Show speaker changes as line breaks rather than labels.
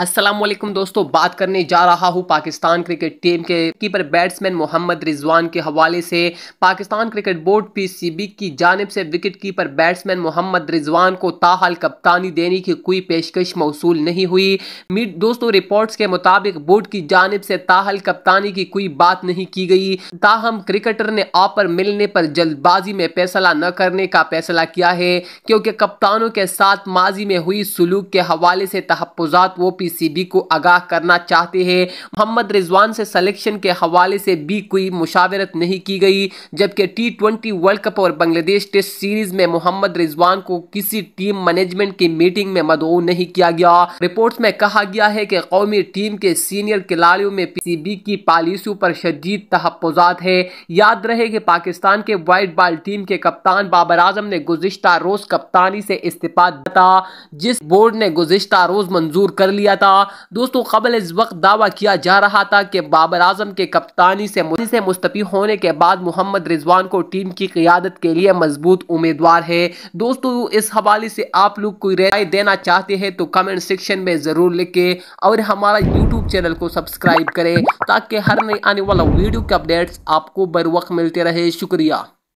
अस्सलाम वालेकुम दोस्तों बात करने जा रहा हूँ पाकिस्तान क्रिकेट टीम के कीपर बैट्समैन मोहम्मद रिजवान के हवाले से पाकिस्तान क्रिकेट बोर्ड पीसीबी की जानब से wicket keeper batsman Mohammad Rizwan को ताहाल कप्तानी देने की कोई पेशकश मौसू नहीं हुई मीट दोस्तों रिपोर्ट्स के मुताबिक बोर्ड की जानब से ताहल कप्तानी की कोई बात नहीं की गई ताहम क्रिकेटर ने आपर मिलने पर जल्दबाजी में फैसला न करने का फैसला किया है क्योंकि कप्तानों के साथ माजी में हुई सलूक के हवाले से तहफात वो पीसीबी को आगाह करना चाहते हैं मोहम्मद रिजवान से सिलेक्शन के हवाले से भी कोई मुशावरत नहीं की गई जबकि टी ट्वेंटी वर्ल्ड कप और बांग्लादेश टेस्ट सीरीज में मोहम्मद रिजवान को किसी टीम मैनेजमेंट की मीटिंग में मदऊ नहीं किया गया रिपोर्ट में कहा गया है की कौमी टीम के सीनियर खिलाड़ियों में पीसीबी की पॉलिसियों पर शदीद तहफात है याद रहे कि पाकिस्तान के वाइट बॉल टीम के कप्तान बाबर आजम ने गुजश्ता रोज कप्तानी से इस्तीफा दिया जिस बोर्ड ने गुजश्ता रोज मंजूर कर लिया किया था दोस्तों कबल इस वक्त दावा किया जा रहा था कि बाबर आजम के कप्तानी से से मुस्तफ़ी होने के बाद मोहम्मद रिजवान को टीम की क्यादत के लिए मजबूत उम्मीदवार है दोस्तों इस हवाले से आप लोग कोई राय देना चाहते हैं तो कमेंट सेक्शन में ज़रूर लिखे और हमारा यूट्यूब चैनल को सब्सक्राइब करें ताकि हर नई आने वाला वीडियो के अपडेट्स आपको बर वक्त मिलते रहे शुक्रिया